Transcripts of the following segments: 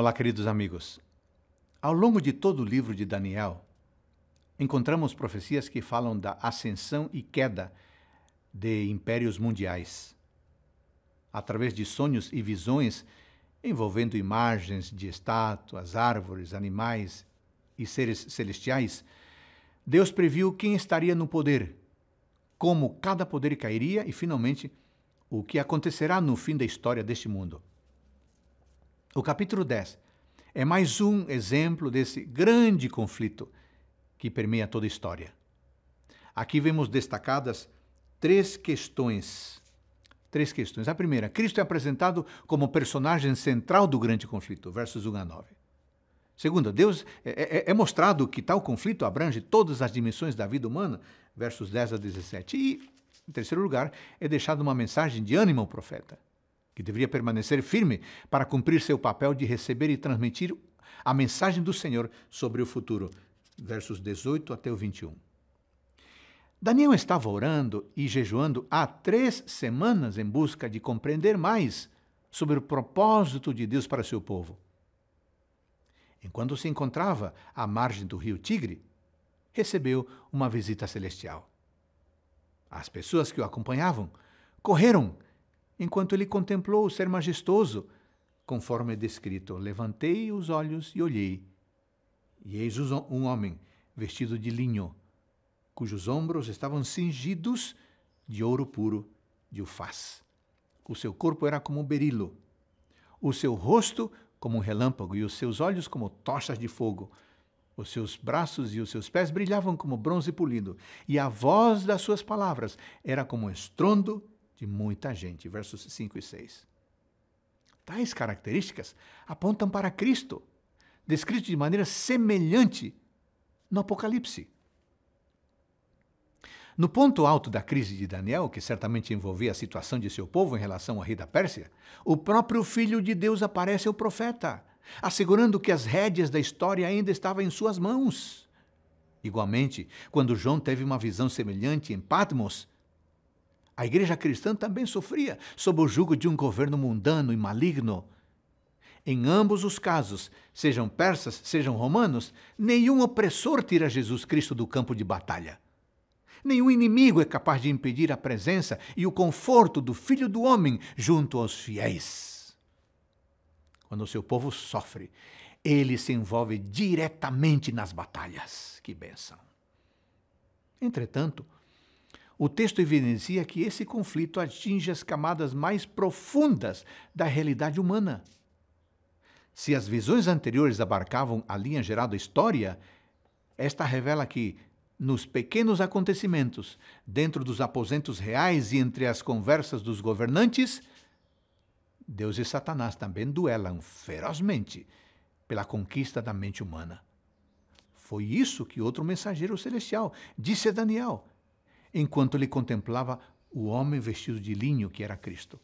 Olá, queridos amigos. Ao longo de todo o livro de Daniel, encontramos profecias que falam da ascensão e queda de impérios mundiais. Através de sonhos e visões envolvendo imagens de estátuas, árvores, animais e seres celestiais, Deus previu quem estaria no poder, como cada poder cairia e, finalmente, o que acontecerá no fim da história deste mundo. O capítulo 10 é mais um exemplo desse grande conflito que permeia toda a história. Aqui vemos destacadas três questões. Três questões. A primeira, Cristo é apresentado como personagem central do grande conflito, versos 1 a 9. Segunda, Deus é, é, é, mostrado que tal conflito abrange todas as dimensões da vida humana, versos 10 a 17. E, em terceiro lugar, é deixada uma mensagem de ânimo ao profeta que deveria permanecer firme para cumprir seu papel de receber e transmitir a mensagem do Senhor sobre o futuro. Versos 18 até o 21. Daniel estava orando e jejuando há três semanas em busca de compreender mais sobre o propósito de Deus para seu povo. Enquanto se encontrava à margem do rio Tigre, recebeu uma visita celestial. As pessoas que o acompanhavam correram enquanto ele contemplou o ser majestoso, conforme é descrito. Levantei os olhos e olhei. E eis um homem, vestido de linho, cujos ombros estavam cingidos de ouro puro de ufaz. O seu corpo era como um berilo, o seu rosto como um relâmpago e os seus olhos como tochas de fogo. Os seus braços e os seus pés brilhavam como bronze polido, e a voz das suas palavras era como um estrondo de muita gente. Versos 5 e 6. Tais características apontam para Cristo, descrito de maneira semelhante no Apocalipse. No ponto alto da crise de Daniel, que certamente envolvia a situação de seu povo em relação ao rei da Pérsia, o próprio Filho de Deus aparece ao profeta, assegurando que as rédeas da história ainda estavam em suas mãos. Igualmente, quando João teve uma visão semelhante em Patmos, a igreja cristã também sofria sob o jugo de um governo mundano e maligno. Em ambos os casos, sejam persas, sejam romanos, nenhum opressor tira Jesus Cristo do campo de batalha. Nenhum inimigo é capaz de impedir a presença e o conforto do Filho do Homem junto aos fiéis. Quando o seu povo sofre, ele se envolve diretamente nas batalhas. Que bênção! Entretanto, o texto evidencia que esse conflito atinge as camadas mais profundas da realidade humana. Se as visões anteriores abarcavam a linha geral da história, esta revela que, nos pequenos acontecimentos, dentro dos aposentos reais e entre as conversas dos governantes, Deus e Satanás também duelam ferozmente pela conquista da mente humana. Foi isso que outro mensageiro celestial disse a Daniel enquanto ele contemplava o homem vestido de linho que era Cristo.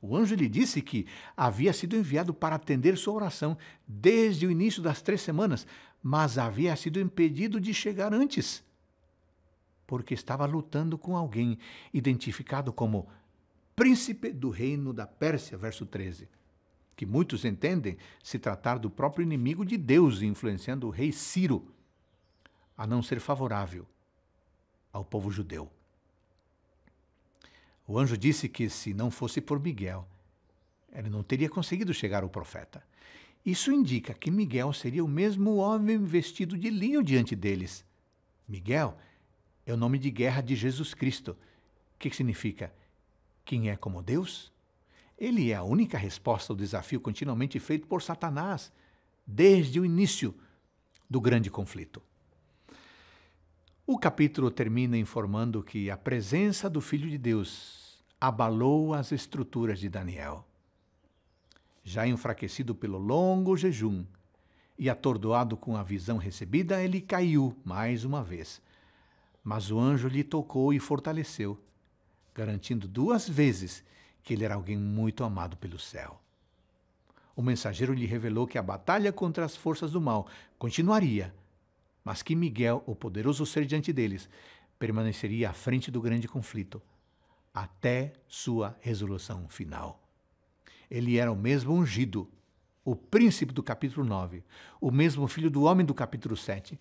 O anjo lhe disse que havia sido enviado para atender sua oração desde o início das três semanas, mas havia sido impedido de chegar antes, porque estava lutando com alguém identificado como príncipe do reino da Pérsia, verso 13, que muitos entendem se tratar do próprio inimigo de Deus, influenciando o rei Ciro, a não ser favorável ao povo judeu. O anjo disse que se não fosse por Miguel, ele não teria conseguido chegar ao profeta. Isso indica que Miguel seria o mesmo homem vestido de linho diante deles. Miguel é o nome de guerra de Jesus Cristo, O que significa quem é como Deus? Ele é a única resposta ao desafio continuamente feito por Satanás desde o início do grande conflito. O capítulo termina informando que a presença do Filho de Deus abalou as estruturas de Daniel. Já enfraquecido pelo longo jejum e atordoado com a visão recebida, ele caiu mais uma vez. Mas o anjo lhe tocou e fortaleceu, garantindo duas vezes que ele era alguém muito amado pelo céu. O mensageiro lhe revelou que a batalha contra as forças do mal continuaria mas que Miguel, o poderoso ser diante deles, permaneceria à frente do grande conflito até sua resolução final. Ele era o mesmo ungido, o príncipe do capítulo 9, o mesmo filho do homem do capítulo 7.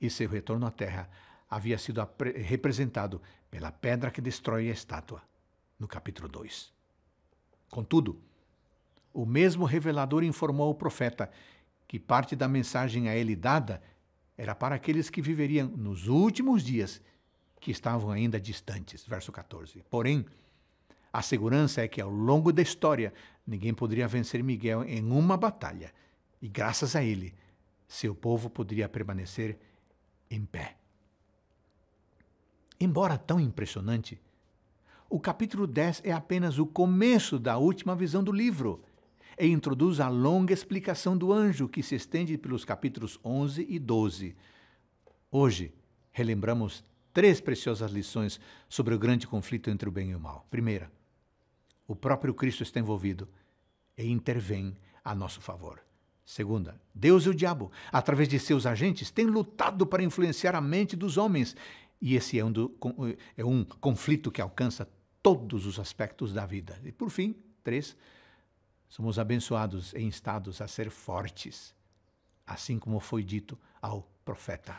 E seu retorno à terra havia sido representado pela pedra que destrói a estátua, no capítulo 2. Contudo, o mesmo revelador informou o profeta que parte da mensagem a ele dada era para aqueles que viveriam nos últimos dias, que estavam ainda distantes. Verso 14. Porém, a segurança é que ao longo da história, ninguém poderia vencer Miguel em uma batalha, e graças a ele, seu povo poderia permanecer em pé. Embora tão impressionante, o capítulo 10 é apenas o começo da última visão do livro e introduz a longa explicação do anjo que se estende pelos capítulos 11 e 12. Hoje, relembramos três preciosas lições sobre o grande conflito entre o bem e o mal. Primeira, o próprio Cristo está envolvido e intervém a nosso favor. Segunda, Deus e o diabo, através de seus agentes, têm lutado para influenciar a mente dos homens. E esse é um, do, é um conflito que alcança todos os aspectos da vida. E por fim, três, Somos abençoados e instados a ser fortes, assim como foi dito ao profeta.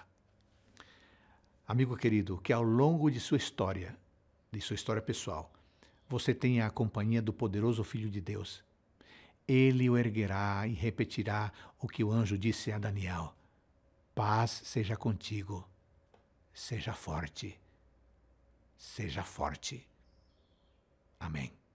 Amigo querido, que ao longo de sua história, de sua história pessoal, você tenha a companhia do poderoso Filho de Deus. Ele o erguerá e repetirá o que o anjo disse a Daniel: Paz seja contigo, seja forte, seja forte. Amém.